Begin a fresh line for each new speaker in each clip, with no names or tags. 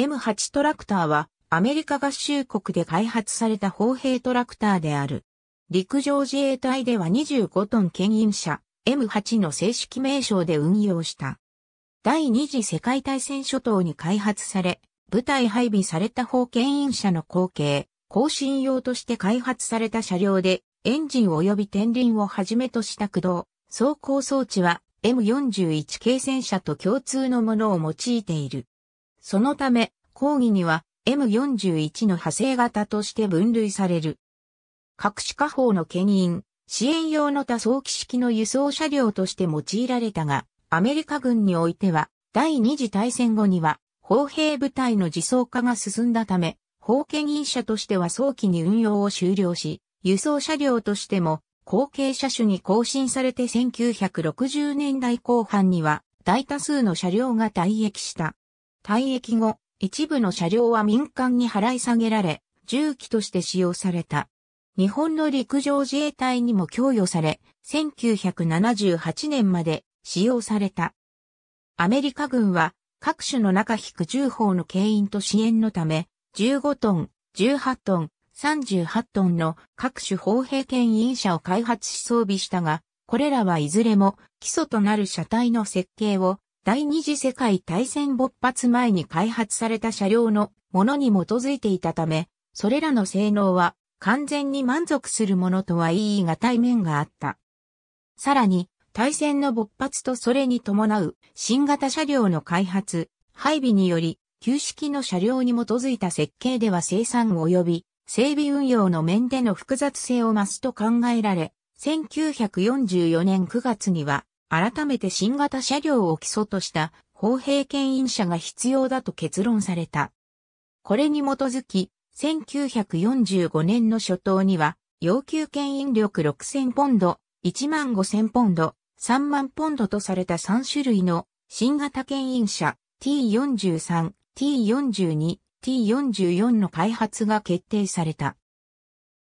M8 トラクターはアメリカ合衆国で開発された砲兵トラクターである。陸上自衛隊では25トン牽引車 M8 の正式名称で運用した。第二次世界大戦初頭に開発され、部隊配備された砲牽引車の後継、更新用として開発された車両で、エンジン及び天輪をはじめとした駆動、走行装置は M41 軽戦車と共通のものを用いている。そのため、講義には M41 の派生型として分類される。各種火砲の牽引、支援用の多層機式の輸送車両として用いられたが、アメリカ軍においては、第二次大戦後には、砲兵部隊の自走化が進んだため、砲牽引車としては早期に運用を終了し、輸送車両としても、後継車種に更新されて1960年代後半には、大多数の車両が退役した。退役後、一部の車両は民間に払い下げられ、重機として使用された。日本の陸上自衛隊にも供与され、1978年まで使用された。アメリカ軍は各種の中引く重砲の牽引と支援のため、15トン、18トン、38トンの各種砲兵牽引車を開発し装備したが、これらはいずれも基礎となる車体の設計を第二次世界大戦勃発前に開発された車両のものに基づいていたため、それらの性能は完全に満足するものとは言い難い面があった。さらに、大戦の勃発とそれに伴う新型車両の開発、配備により、旧式の車両に基づいた設計では生産及び整備運用の面での複雑性を増すと考えられ、1944年9月には改めて新型車両を基礎とした公兵牽引車が必要だと結論された。これに基づき、1945年の初頭には、要求牽引力6000ポンド、1万5000ポンド、3万ポンドとされた3種類の新型牽引車 T43、T42、T44 の開発が決定された。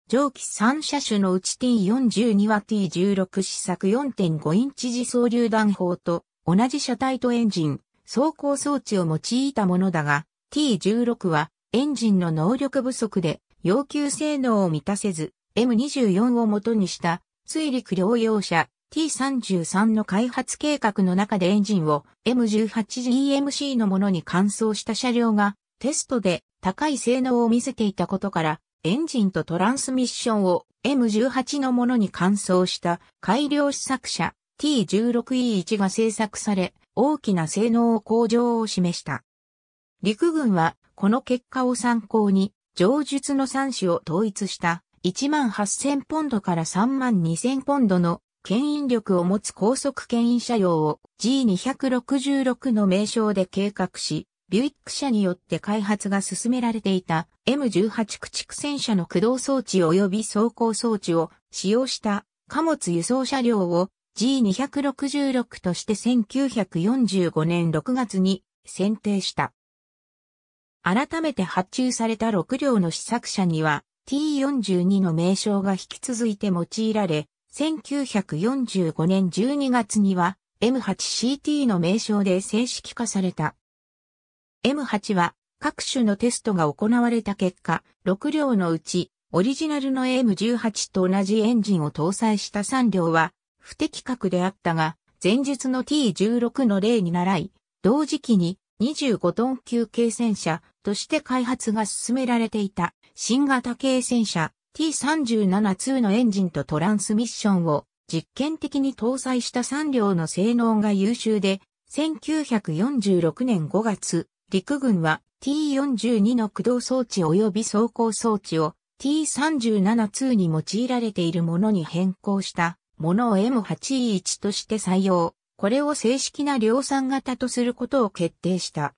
蒸気3車種のうち T42 は T16 試作4.5インチ自走榴弾砲と同じ車体とエンジン、走行装置を用いたものだが、T16 はエンジンの能力不足で要求性能を満たせず、M24 を元にした水陸両用車 T33 の開発計画の中でエンジンを M18GMC のものに換装した車両がテストで高い性能を見せていたことからエンジンとトランスミッションを M18 のものに換装した改良試作車 T16E1 が製作され、大きな性能向上を示した。陸軍はこの結果を参考に、上述の3種を統一した18,000ポンドから32,000ポンドの牽引力を持つ高速牽引車用を G266 の名称で計画し、ビュイック社によって開発が進められていた M18 駆逐戦車の駆動装置及び走行装置を使用した貨物輸送車両を G266 として1945年6月に選定した。改めて発注された6両の試作車には T42 の名称が引き続いて用いられ、1945年12月には M8CT の名称で正式化された。M8 は各種のテストが行われた結果、6両のうちオリジナルの M18 と同じエンジンを搭載した3両は不適格であったが、前述の T16 の例に倣い、同時期に25トン級軽戦車として開発が進められていた新型軽戦車 T37-2 のエンジンとトランスミッションを実験的に搭載した3両の性能が優秀で、1946年5月、陸軍は T42 の駆動装置及び走行装置を T37-2 に用いられているものに変更したものを M81 として採用。これを正式な量産型とすることを決定した。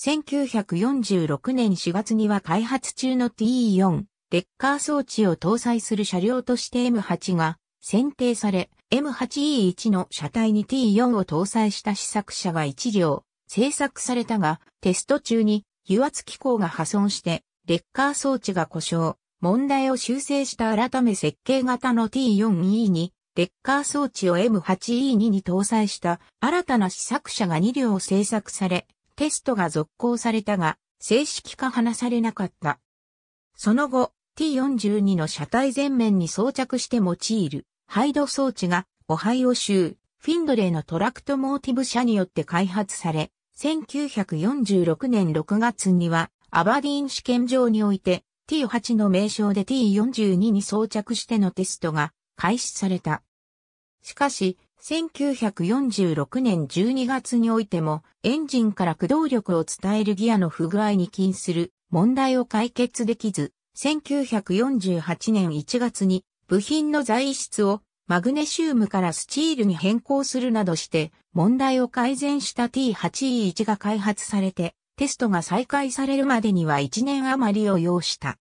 1946年4月には開発中の T4 レッカー装置を搭載する車両として M8 が選定され、M8E1 の車体に T4 を搭載した試作車は1両、製作されたが、テスト中に油圧機構が破損して、レッカー装置が故障、問題を修正した改め設計型の T4E に、レッカー装置を M8E2 に搭載した新たな試作車が2両製作され、テストが続行されたが、正式化話されなかった。その後、T42 の車体前面に装着して用いるハイド装置がオハイオ州フィンドレーのトラクトモーティブ車によって開発され、1946年6月には、アバディーン試験場において、T8 の名称で T42 に装着してのテストが開始された。しかし、1946年12月においても、エンジンから駆動力を伝えるギアの不具合に起因する問題を解決できず、1948年1月に部品の材質をマグネシウムからスチールに変更するなどして問題を改善した T8E1 が開発されてテストが再開されるまでには1年余りを要した。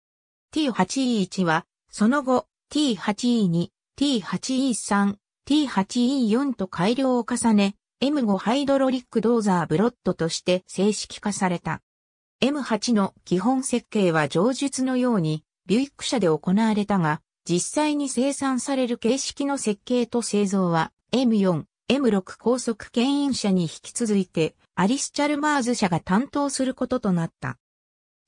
T8E1 はその後 T8E2、T8E3、T8E4 と改良を重ね、M5 ハイドロリックドーザーブロッドとして正式化された。M8 の基本設計は上述のようにビュイック社で行われたが、実際に生産される形式の設計と製造は M4、M6 高速牽引車に引き続いてアリス・チャルマーズ社が担当することとなった。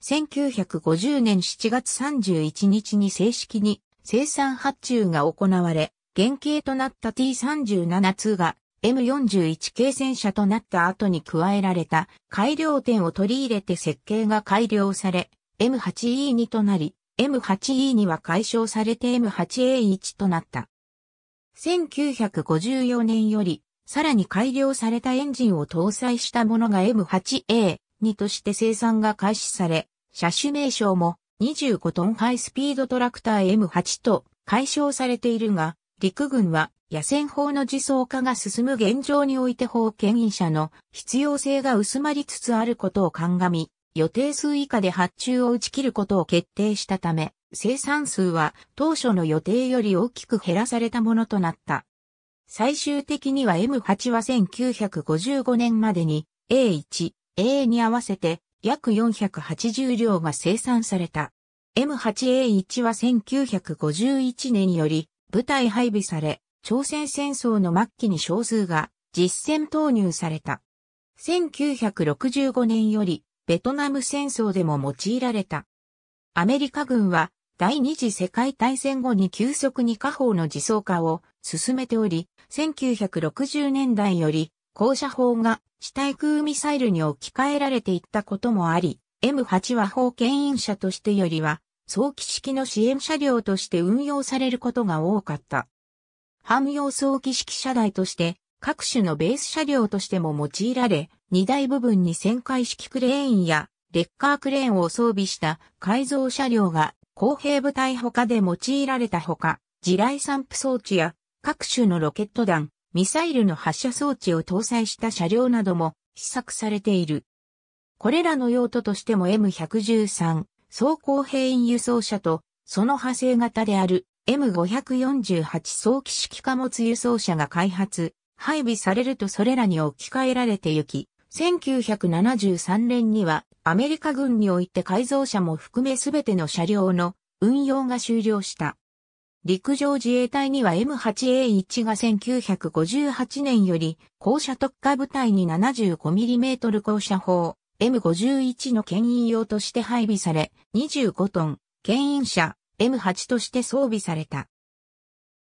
1950年7月31日に正式に生産発注が行われ、原型となった T37-2 が M41 系戦車となった後に加えられた改良点を取り入れて設計が改良され、M8E2 となり、M8E には解消されて M8A1 となった。1954年より、さらに改良されたエンジンを搭載したものが M8A2 として生産が開始され、車種名称も25トンハイスピードトラクター M8 と解消されているが、陸軍は野戦法の自走化が進む現状において法権威者の必要性が薄まりつつあることを鑑み、予定数以下で発注を打ち切ることを決定したため、生産数は当初の予定より大きく減らされたものとなった。最終的には M8 は1955年までに A1、A に合わせて約480両が生産された。M8A1 は1951年より部隊配備され、朝鮮戦争の末期に少数が実戦投入された。1965年よりベトナム戦争でも用いられた。アメリカ軍は第二次世界大戦後に急速に火砲の自走化を進めており、1960年代より高射砲が地対空ミサイルに置き換えられていったこともあり、M8 は砲牽引車としてよりは、早期式の支援車両として運用されることが多かった。汎用早期式車台として、各種のベース車両としても用いられ、荷台部分に旋回式クレーンやレッカークレーンを装備した改造車両が工兵部隊他で用いられたほか、地雷散布装置や各種のロケット弾、ミサイルの発射装置を搭載した車両なども試作されている。これらの用途としても M113 装甲兵員輸送車とその派生型である M548 早期式貨物輸送車が開発、配備されるとそれらに置き換えられてゆき、1973年にはアメリカ軍において改造車も含めすべての車両の運用が終了した。陸上自衛隊には M8A1 が1958年より高射特化部隊に 75mm 高射砲 M51 の牽引用として配備され25トン牽引車 M8 として装備された。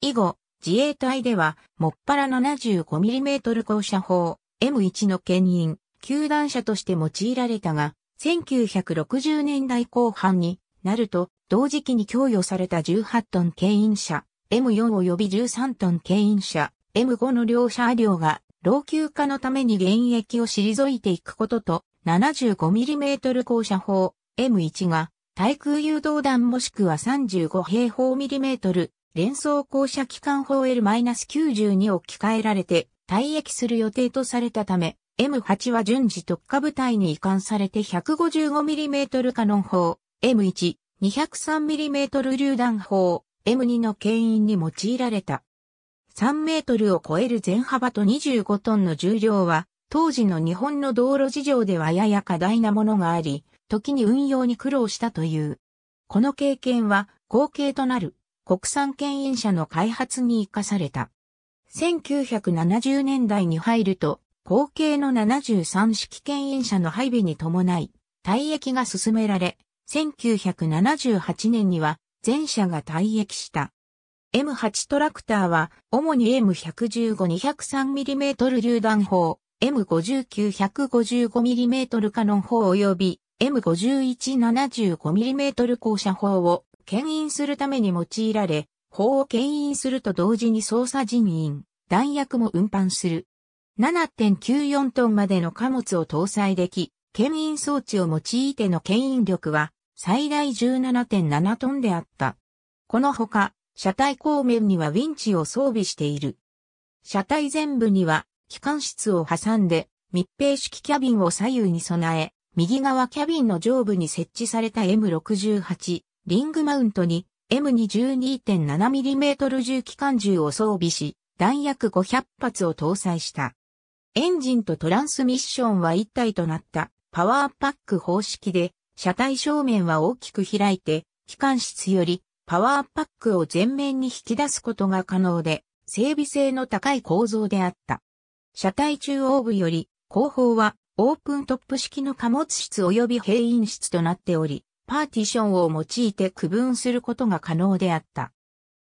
以後、自衛隊では、もっぱら 75mm 高射砲 M1 の牽引、球団車として用いられたが、1960年代後半になると、同時期に供与された18トン牽引車、M4 及び13トン牽引車、M5 の両車両が老朽化のために現役を退いていくことと、75mm 降車砲 M1 が対空誘導弾もしくは35平方ミリメートル連装降車機関砲 L-92 を置き換えられて退役する予定とされたため、M8 は順次特化部隊に移管されて 155mm カノン砲、M1、203mm 榴弾砲、M2 の牽引に用いられた。3メートルを超える全幅と25トンの重量は、当時の日本の道路事情ではやや過大なものがあり、時に運用に苦労したという。この経験は、後継となる国産牽引車の開発に活かされた。1970年代に入ると、後継の73式牽引車の配備に伴い、退役が進められ、1978年には全車が退役した。M8 トラクターは、主に M115-203mm 榴弾砲、M59155mm カノン砲及び M5175mm 降車砲を牽引するために用いられ、法を牽引すると同時に捜査人員、弾薬も運搬する。7.94トンまでの貨物を搭載でき、牽引装置を用いての牽引力は最大17.7トンであった。このほか、車体後面にはウィンチを装備している。車体全部には機関室を挟んで密閉式キャビンを左右に備え、右側キャビンの上部に設置された M68 リングマウントに M212.7mm 重機関銃を装備し、弾薬500発を搭載した。エンジンとトランスミッションは一体となったパワーパック方式で、車体正面は大きく開いて、機関室よりパワーパックを前面に引き出すことが可能で、整備性の高い構造であった。車体中央部より後方はオープントップ式の貨物室及び閉員室となっており、パーティションを用いて区分することが可能であった。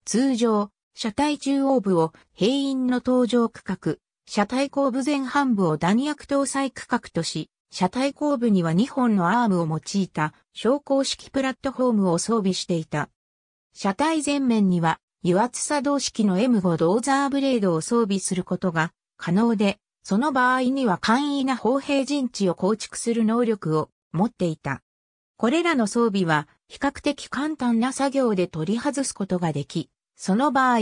通常、車体中央部を兵員の搭乗区画、車体後部前半部を弾薬搭載区画とし、車体後部には2本のアームを用いた昇降式プラットフォームを装備していた。車体前面には油圧作動式の M5 ドーザーブレードを装備することが可能で、その場合には簡易な砲兵陣地を構築する能力を持っていた。これらの装備は比較的簡単な作業で取り外すことができ、その場合、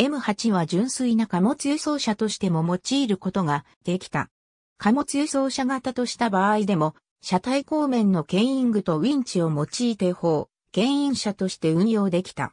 M8 は純粋な貨物輸送車としても用いることができた。貨物輸送車型とした場合でも、車体後面の牽引具とウィンチを用いて砲、牽引車として運用できた。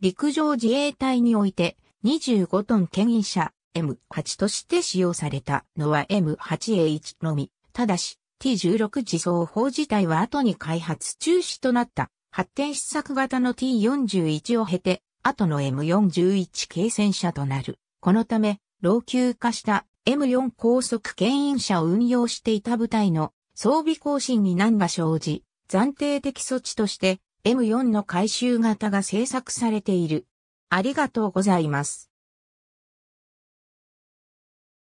陸上自衛隊において25トン牽引車 M8 として使用されたのは M8A1 のみ。ただし、T16 自走砲自体は後に開発中止となった。発展試作型の T41 を経て、後の M41 軽戦車となる。このため、老朽化した M4 高速牽引車を運用していた部隊の装備更新に難が生じ、暫定的措置として M4 の回収型が製作されている。ありがとうございます。